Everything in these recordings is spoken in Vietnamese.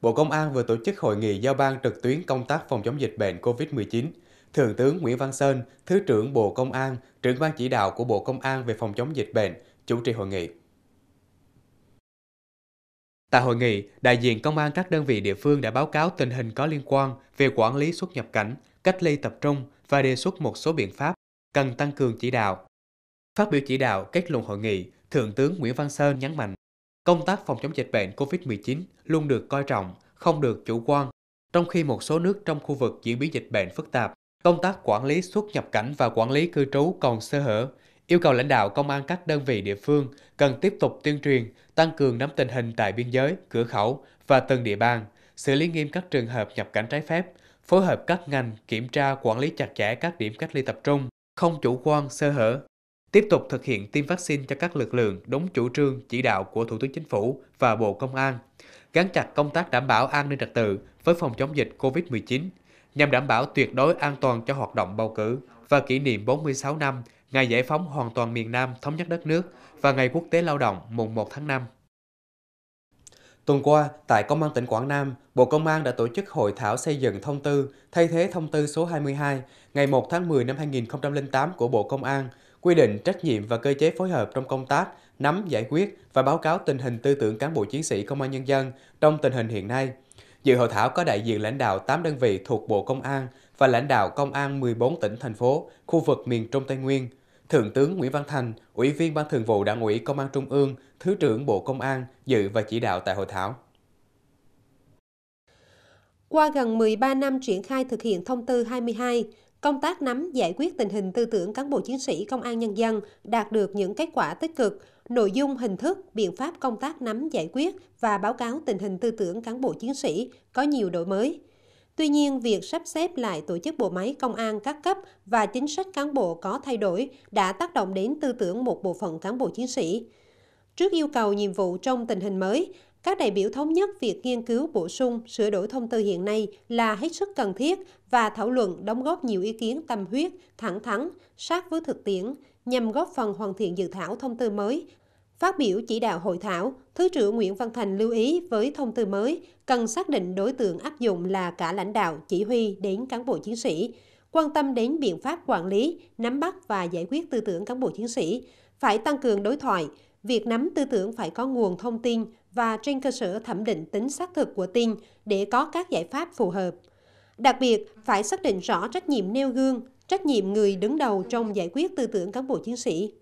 Bộ Công an vừa tổ chức hội nghị giao ban trực tuyến công tác phòng chống dịch bệnh COVID-19. Thượng tướng Nguyễn Văn Sơn, Thứ trưởng Bộ Công an, trưởng ban chỉ đạo của Bộ Công an về phòng chống dịch bệnh, chủ trì hội nghị. Tại hội nghị, đại diện công an các đơn vị địa phương đã báo cáo tình hình có liên quan về quản lý xuất nhập cảnh, cách ly tập trung và đề xuất một số biện pháp cần tăng cường chỉ đạo. Phát biểu chỉ đạo kết luận hội nghị, Thượng tướng Nguyễn Văn Sơn nhấn mạnh Công tác phòng chống dịch bệnh COVID-19 luôn được coi trọng, không được chủ quan. Trong khi một số nước trong khu vực diễn biến dịch bệnh phức tạp, công tác quản lý xuất nhập cảnh và quản lý cư trú còn sơ hở, yêu cầu lãnh đạo công an các đơn vị địa phương cần tiếp tục tuyên truyền, tăng cường nắm tình hình tại biên giới, cửa khẩu và từng địa bàn, xử lý nghiêm các trường hợp nhập cảnh trái phép, phối hợp các ngành kiểm tra quản lý chặt chẽ các điểm cách ly tập trung, không chủ quan sơ hở, Tiếp tục thực hiện tiêm vaccine cho các lực lượng đúng chủ trương chỉ đạo của Thủ tướng Chính phủ và Bộ Công an, gắn chặt công tác đảm bảo an ninh trật tự với phòng chống dịch COVID-19 nhằm đảm bảo tuyệt đối an toàn cho hoạt động bầu cử và kỷ niệm 46 năm ngày giải phóng hoàn toàn miền Nam thống nhất đất nước và ngày quốc tế lao động mùng 1 tháng 5. Tuần qua, tại Công an tỉnh Quảng Nam, Bộ Công an đã tổ chức hội thảo xây dựng thông tư thay thế thông tư số 22 ngày 1 tháng 10 năm 2008 của Bộ Công an quy định trách nhiệm và cơ chế phối hợp trong công tác, nắm, giải quyết và báo cáo tình hình tư tưởng cán bộ chiến sĩ công an nhân dân trong tình hình hiện nay. Dự hội thảo có đại diện lãnh đạo 8 đơn vị thuộc Bộ Công an và lãnh đạo công an 14 tỉnh thành phố, khu vực miền Trung Tây Nguyên. Thượng tướng Nguyễn Văn Thành, Ủy viên Ban Thường vụ Đảng ủy Công an Trung ương, Thứ trưởng Bộ Công an dự và chỉ đạo tại hội thảo. Qua gần 13 năm triển khai thực hiện thông tư 22, Công tác nắm giải quyết tình hình tư tưởng cán bộ chiến sĩ công an nhân dân đạt được những kết quả tích cực, nội dung, hình thức, biện pháp công tác nắm giải quyết và báo cáo tình hình tư tưởng cán bộ chiến sĩ có nhiều đổi mới. Tuy nhiên, việc sắp xếp lại tổ chức bộ máy công an các cấp và chính sách cán bộ có thay đổi đã tác động đến tư tưởng một bộ phận cán bộ chiến sĩ. Trước yêu cầu nhiệm vụ trong tình hình mới, các đại biểu thống nhất việc nghiên cứu bổ sung, sửa đổi thông tư hiện nay là hết sức cần thiết và thảo luận đóng góp nhiều ý kiến tâm huyết, thẳng thắn, sát với thực tiễn, nhằm góp phần hoàn thiện dự thảo thông tư mới. Phát biểu chỉ đạo hội thảo, Thứ trưởng Nguyễn Văn Thành lưu ý với thông tư mới cần xác định đối tượng áp dụng là cả lãnh đạo, chỉ huy đến cán bộ chiến sĩ, quan tâm đến biện pháp quản lý, nắm bắt và giải quyết tư tưởng cán bộ chiến sĩ, phải tăng cường đối thoại, việc nắm tư tưởng phải có nguồn thông tin và trên cơ sở thẩm định tính xác thực của tin để có các giải pháp phù hợp. Đặc biệt, phải xác định rõ trách nhiệm nêu gương, trách nhiệm người đứng đầu trong giải quyết tư tưởng cán bộ chiến sĩ.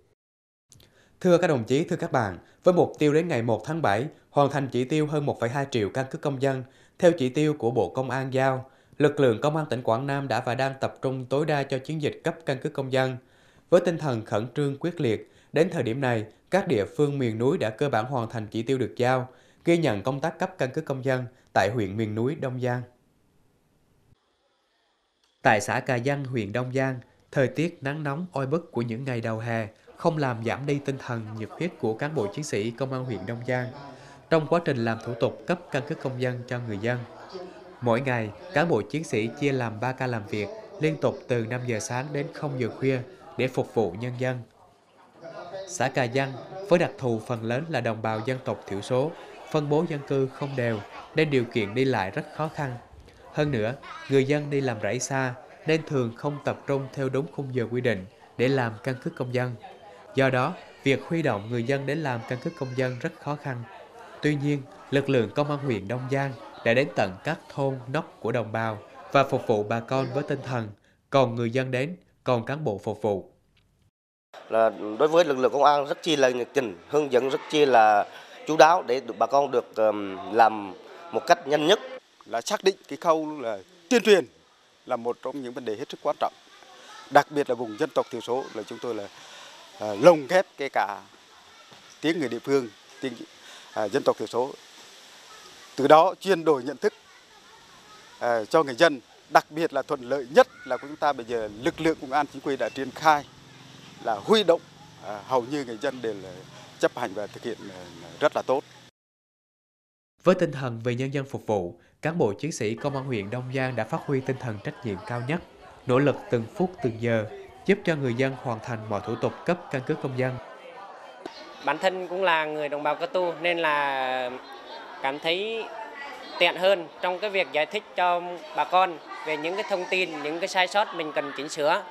Thưa các đồng chí, thưa các bạn, với mục tiêu đến ngày 1 tháng 7, hoàn thành chỉ tiêu hơn 1,2 triệu căn cước công dân, theo chỉ tiêu của Bộ Công an giao, lực lượng Công an tỉnh Quảng Nam đã và đang tập trung tối đa cho chiến dịch cấp căn cước công dân. Với tinh thần khẩn trương quyết liệt, Đến thời điểm này, các địa phương miền núi đã cơ bản hoàn thành chỉ tiêu được giao, ghi nhận công tác cấp căn cứ công dân tại huyện miền núi Đông Giang. Tại xã Cà Giang, huyện Đông Giang, thời tiết nắng nóng oi bức của những ngày đầu hè không làm giảm đi tinh thần nhiệt huyết của cán bộ chiến sĩ công an huyện Đông Giang trong quá trình làm thủ tục cấp căn cứ công dân cho người dân. Mỗi ngày, cán bộ chiến sĩ chia làm 3 ca làm việc liên tục từ 5 giờ sáng đến 0 giờ khuya để phục vụ nhân dân. Xã Cà Giang với đặc thù phần lớn là đồng bào dân tộc thiểu số, phân bố dân cư không đều nên điều kiện đi lại rất khó khăn. Hơn nữa, người dân đi làm rẫy xa nên thường không tập trung theo đúng khung giờ quy định để làm căn cứ công dân. Do đó, việc huy động người dân đến làm căn cứ công dân rất khó khăn. Tuy nhiên, lực lượng công an huyện Đông Giang đã đến tận các thôn nóc của đồng bào và phục vụ bà con với tinh thần còn người dân đến, còn cán bộ phục vụ là đối với lực lượng công an rất chi là nhiệt tình hướng dẫn rất chi là chú đáo để bà con được làm một cách nhanh nhất là xác định cái khâu là tuyên truyền là một trong những vấn đề hết sức quan trọng đặc biệt là vùng dân tộc thiểu số là chúng tôi là à, lồng ghép kể cả tiếng người địa phương tiếng à, dân tộc thiểu số từ đó chuyển đổi nhận thức à, cho người dân đặc biệt là thuận lợi nhất là của chúng ta bây giờ lực lượng công an chính quy đã triển khai là huy động à, hầu như người dân đều là chấp hành và thực hiện à, rất là tốt. Với tinh thần vì nhân dân phục vụ, cán bộ chiến sĩ Công an huyện Đông Giang đã phát huy tinh thần trách nhiệm cao nhất, nỗ lực từng phút từng giờ, giúp cho người dân hoàn thành mọi thủ tục cấp căn cước công dân. Bản thân cũng là người đồng bào cơ tu nên là cảm thấy tiện hơn trong cái việc giải thích cho bà con về những cái thông tin, những cái sai sót mình cần chỉnh sửa.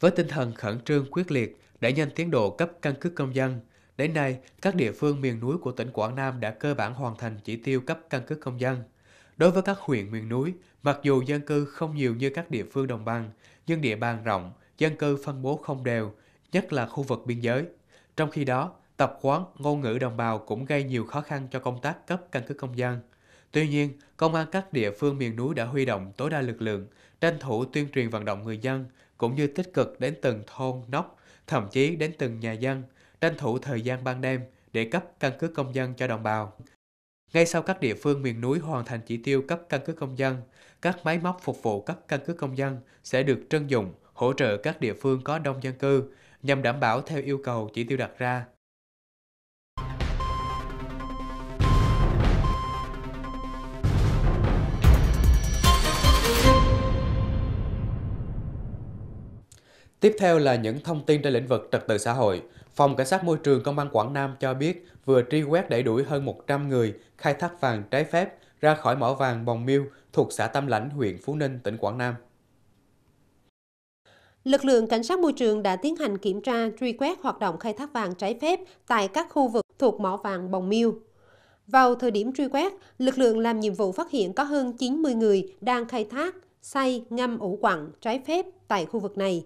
Với tinh thần khẩn trương quyết liệt, đẩy nhanh tiến độ cấp căn cước công dân, đến nay các địa phương miền núi của tỉnh Quảng Nam đã cơ bản hoàn thành chỉ tiêu cấp căn cước công dân. Đối với các huyện miền núi, mặc dù dân cư không nhiều như các địa phương đồng bằng, nhưng địa bàn rộng, dân cư phân bố không đều, nhất là khu vực biên giới. Trong khi đó, tập quán, ngôn ngữ đồng bào cũng gây nhiều khó khăn cho công tác cấp căn cước công dân. Tuy nhiên, công an các địa phương miền núi đã huy động tối đa lực lượng, tranh thủ tuyên truyền vận động người dân cũng như tích cực đến từng thôn, nóc, thậm chí đến từng nhà dân, tranh thủ thời gian ban đêm để cấp căn cước công dân cho đồng bào. Ngay sau các địa phương miền núi hoàn thành chỉ tiêu cấp căn cước công dân, các máy móc phục vụ cấp căn cước công dân sẽ được trân dụng hỗ trợ các địa phương có đông dân cư nhằm đảm bảo theo yêu cầu chỉ tiêu đặt ra Tiếp theo là những thông tin trên lĩnh vực trật tự xã hội. Phòng Cảnh sát Môi trường Công an Quảng Nam cho biết vừa truy quét đẩy đuổi hơn 100 người khai thác vàng trái phép ra khỏi mỏ vàng Bồng Miêu thuộc xã Tam Lãnh, huyện Phú Ninh, tỉnh Quảng Nam. Lực lượng cảnh sát môi trường đã tiến hành kiểm tra, truy quét hoạt động khai thác vàng trái phép tại các khu vực thuộc mỏ vàng Bồng Miêu. Vào thời điểm truy quét, lực lượng làm nhiệm vụ phát hiện có hơn 90 người đang khai thác, xay, ngâm ủ quặng trái phép tại khu vực này.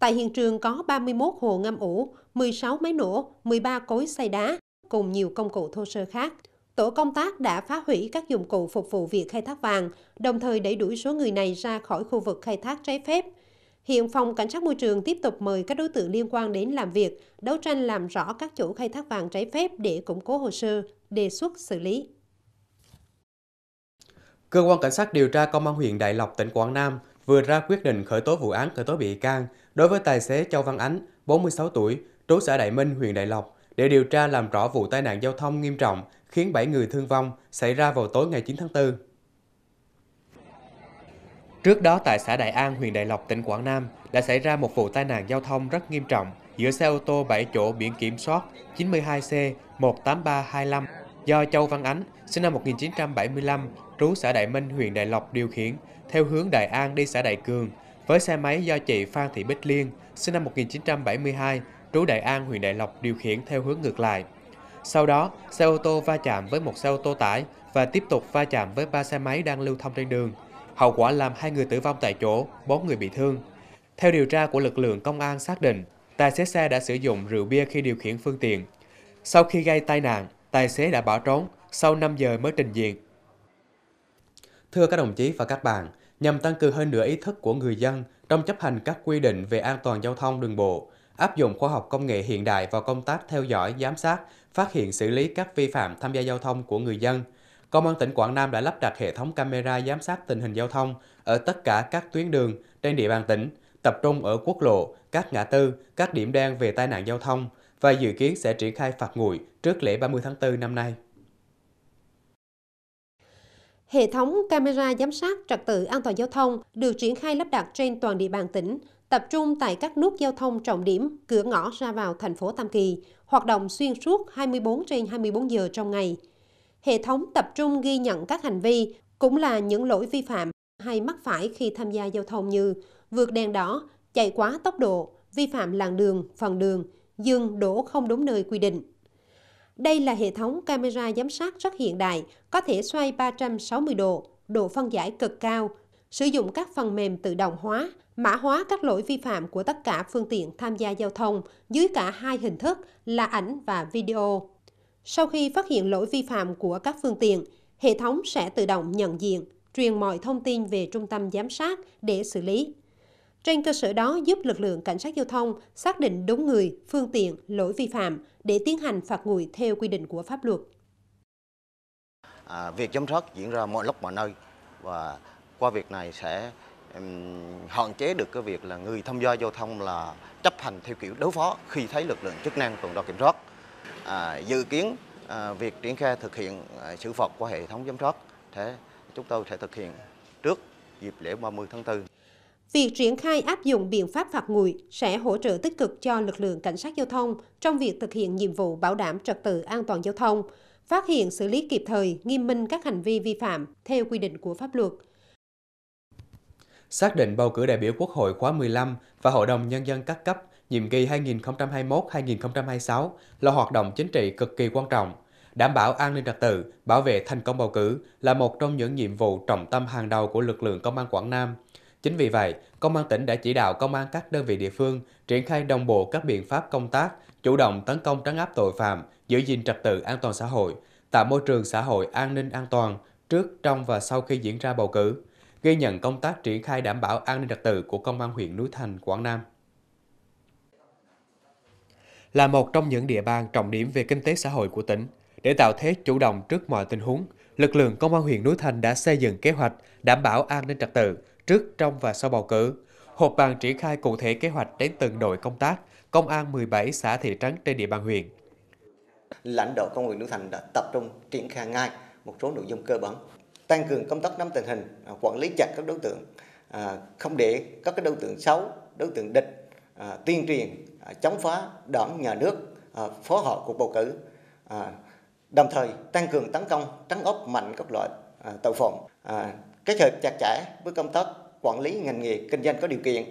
Tại hiện trường có 31 hồ ngâm ủ, 16 máy nổ, 13 cối xay đá cùng nhiều công cụ thô sơ khác. Tổ công tác đã phá hủy các dụng cụ phục vụ việc khai thác vàng, đồng thời đẩy đuổi số người này ra khỏi khu vực khai thác trái phép. Hiện phòng cảnh sát môi trường tiếp tục mời các đối tượng liên quan đến làm việc, đấu tranh làm rõ các chủ khai thác vàng trái phép để củng cố hồ sơ, đề xuất xử lý. Cơ quan cảnh sát điều tra Công an huyện Đại Lộc, tỉnh Quảng Nam vừa ra quyết định khởi tố vụ án khởi tố bị can đối với tài xế Châu Văn Ánh, 46 tuổi, trú xã Đại Minh, huyện Đại Lộc, để điều tra làm rõ vụ tai nạn giao thông nghiêm trọng khiến 7 người thương vong xảy ra vào tối ngày 9 tháng 4. Trước đó tại xã Đại An, huyện Đại Lộc, tỉnh Quảng Nam đã xảy ra một vụ tai nạn giao thông rất nghiêm trọng giữa xe ô tô 7 chỗ biển kiểm soát 92C 18325 do Châu Văn Ánh, sinh năm 1975, trú xã Đại Minh, huyện Đại Lộc điều khiển theo hướng Đại An đi xã Đại Cường với xe máy do chị Phan Thị Bích Liên, sinh năm 1972, trú Đại An, huyện Đại Lộc điều khiển theo hướng ngược lại. Sau đó, xe ô tô va chạm với một xe ô tô tải và tiếp tục va chạm với ba xe máy đang lưu thông trên đường. Hậu quả làm hai người tử vong tại chỗ, bốn người bị thương. Theo điều tra của lực lượng công an xác định, tài xế xe đã sử dụng rượu bia khi điều khiển phương tiện. Sau khi gây tai nạn, tài xế đã bỏ trốn, sau 5 giờ mới trình diện. Thưa các đồng chí và các bạn, nhằm tăng cường hơn nữa ý thức của người dân trong chấp hành các quy định về an toàn giao thông đường bộ, áp dụng khoa học công nghệ hiện đại vào công tác theo dõi, giám sát, phát hiện xử lý các vi phạm tham gia giao thông của người dân. Công an tỉnh Quảng Nam đã lắp đặt hệ thống camera giám sát tình hình giao thông ở tất cả các tuyến đường trên địa bàn tỉnh, tập trung ở quốc lộ, các ngã tư, các điểm đen về tai nạn giao thông và dự kiến sẽ triển khai phạt nguội trước lễ 30 tháng 4 năm nay. Hệ thống camera giám sát trật tự an toàn giao thông được triển khai lắp đặt trên toàn địa bàn tỉnh, tập trung tại các nút giao thông trọng điểm, cửa ngõ ra vào thành phố Tam Kỳ, hoạt động xuyên suốt 24 trên 24 giờ trong ngày. Hệ thống tập trung ghi nhận các hành vi cũng là những lỗi vi phạm hay mắc phải khi tham gia giao thông như vượt đèn đỏ, chạy quá tốc độ, vi phạm làn đường, phần đường, dừng đổ không đúng nơi quy định. Đây là hệ thống camera giám sát rất hiện đại, có thể xoay 360 độ, độ phân giải cực cao, sử dụng các phần mềm tự động hóa, mã hóa các lỗi vi phạm của tất cả phương tiện tham gia giao thông dưới cả hai hình thức là ảnh và video. Sau khi phát hiện lỗi vi phạm của các phương tiện, hệ thống sẽ tự động nhận diện, truyền mọi thông tin về trung tâm giám sát để xử lý. Trên cơ sở đó giúp lực lượng cảnh sát giao thông xác định đúng người, phương tiện, lỗi vi phạm, để tiến hành phạt nguội theo quy định của pháp luật. À, việc giám sát diễn ra mọi lúc mọi nơi và qua việc này sẽ um, hạn chế được cái việc là người tham gia giao thông là chấp hành theo kiểu đối phó khi thấy lực lượng chức năng tuần tra kiểm soát. À, dự kiến à, việc triển khai thực hiện à, xử phạt qua hệ thống giám sát thế chúng tôi sẽ thực hiện trước dịp lễ 30 tháng 4. Việc triển khai áp dụng biện pháp phạt nguội sẽ hỗ trợ tích cực cho lực lượng cảnh sát giao thông trong việc thực hiện nhiệm vụ bảo đảm trật tự an toàn giao thông, phát hiện xử lý kịp thời, nghiêm minh các hành vi vi phạm theo quy định của pháp luật. Xác định bầu cử đại biểu Quốc hội khóa 15 và Hội đồng Nhân dân các cấp nhiệm kỳ 2021-2026 là hoạt động chính trị cực kỳ quan trọng. Đảm bảo an ninh trật tự, bảo vệ thành công bầu cử là một trong những nhiệm vụ trọng tâm hàng đầu của lực lượng Công an Quảng Nam – Chính vì vậy, Công an tỉnh đã chỉ đạo công an các đơn vị địa phương triển khai đồng bộ các biện pháp công tác, chủ động tấn công trấn áp tội phạm, giữ gìn trật tự an toàn xã hội, tạo môi trường xã hội an ninh an toàn trước, trong và sau khi diễn ra bầu cử, ghi nhận công tác triển khai đảm bảo an ninh trật tự của Công an huyện Núi Thành, Quảng Nam. Là một trong những địa bàn trọng điểm về kinh tế xã hội của tỉnh, để tạo thế chủ động trước mọi tình huống, lực lượng Công an huyện Núi Thành đã xây dựng kế hoạch đảm bảo an ninh trật tự, trước, trong và sau bầu cử. Họp bàn triển khai cụ thể kế hoạch đến từng đội công tác, công an 17 xã thị trấn trên địa bàn huyện. Lãnh đạo công an huyện Núi Thành đã tập trung triển khai ngay một số nội dung cơ bản, tăng cường công tác nắm tình hình, à, quản lý chặt các đối tượng, à, không để các đối tượng xấu, đối tượng địch à, tuyên truyền chống phá đảng nhà nước phó họ cuộc bầu cử đồng thời tăng cường tấn công trắng ốp mạnh các loại tội phạm kết hợp chặt chẽ với công tác quản lý ngành nghề kinh doanh có điều kiện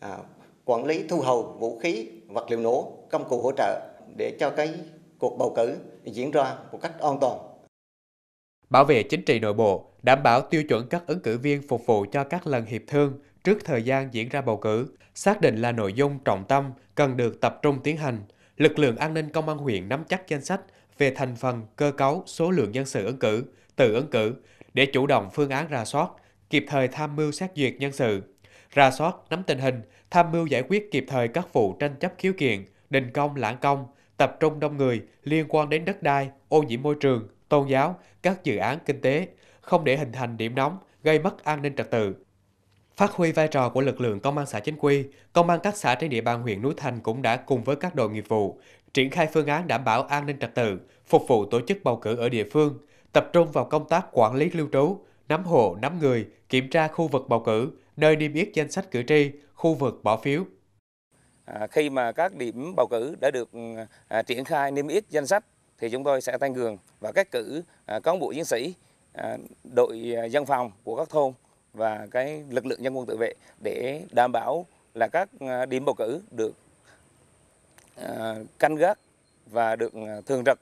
à, quản lý thu hồi vũ khí vật liệu nổ công cụ hỗ trợ để cho cái cuộc bầu cử diễn ra một cách an toàn bảo vệ chính trị nội bộ đảm bảo tiêu chuẩn các ứng cử viên phục vụ cho các lần hiệp thương trước thời gian diễn ra bầu cử xác định là nội dung trọng tâm cần được tập trung tiến hành lực lượng an ninh công an huyện nắm chắc danh sách về thành phần cơ cấu số lượng nhân sự ứng cử tự ứng cử để chủ động phương án ra soát, kịp thời tham mưu xét duyệt nhân sự, ra soát, nắm tình hình, tham mưu giải quyết kịp thời các vụ tranh chấp khiếu kiện, đình công lãng công, tập trung đông người liên quan đến đất đai, ô nhiễm môi trường, tôn giáo, các dự án kinh tế, không để hình thành điểm nóng, gây mất an ninh trật tự. Phát huy vai trò của lực lượng công an xã chính quy, công an các xã trên địa bàn huyện Núi Thành cũng đã cùng với các đội nghiệp vụ triển khai phương án đảm bảo an ninh trật tự, phục vụ tổ chức bầu cử ở địa phương – tập trung vào công tác quản lý lưu trú, nắm hộ, nắm người, kiểm tra khu vực bầu cử, nơi niêm yết danh sách cử tri, khu vực bỏ phiếu. À, khi mà các điểm bầu cử đã được à, triển khai niêm yết danh sách thì chúng tôi sẽ tăng cường và các cử à, cán bộ chiến sĩ, à, đội à, dân phòng của các thôn và cái lực lượng dân quân tự vệ để đảm bảo là các à, điểm bầu cử được à, canh gác và được à, thường trực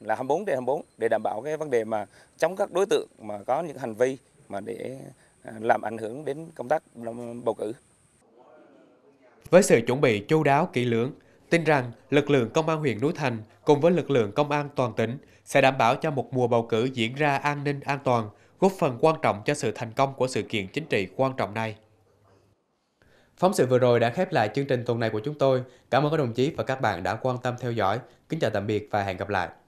là 24 trên 24 để đảm bảo cái vấn đề mà chống các đối tượng mà có những hành vi mà để à, làm ảnh hưởng đến công tác à, bầu cử. Với sự chuẩn bị chu đáo kỹ lưỡng, tin rằng lực lượng công an huyện Núi Thành cùng với lực lượng công an toàn tỉnh sẽ đảm bảo cho một mùa bầu cử diễn ra an ninh an toàn, góp phần quan trọng cho sự thành công của sự kiện chính trị quan trọng này. Phóng sự vừa rồi đã khép lại chương trình tuần này của chúng tôi. Cảm ơn các đồng chí và các bạn đã quan tâm theo dõi. Kính chào tạm biệt và hẹn gặp lại.